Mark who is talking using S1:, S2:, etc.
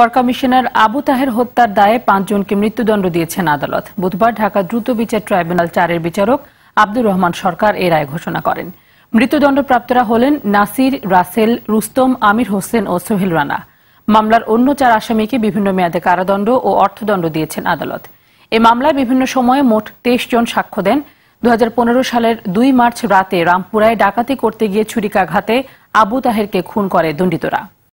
S1: কর কমিশনার আবু তাহের হত্যার দায়ে পাঁচজনকে মৃত্যুদণ্ড দিয়েছেন আদালত বুধবার ঢাকা দ্রুত বিচার ট্রাইব্যুনাল চারের বিচারক আব্দুর রহমান সরকার এ রায় ঘোষণা করেন মৃত্যুদণ্ডপ্রাপ্তরা হলেন নাসির রাসেল রুস্তম আমির হোসেন ও সোহেল রানা মামলার অন্য চার আসামিকে বিভিন্ন মেয়াদে কারাদণ্ড ও অর্থদণ্ড দিয়েছেন আদালত এ মামলায় বিভিন্ন সময়ে মোট তেইশ জন সাক্ষ্য দেন দু সালের দুই মার্চ রাতে রামপুরায় ডাকাতি করতে গিয়ে ছুরিকাঘাতে আবু তাহেরকে খুন করে দণ্ডিতরা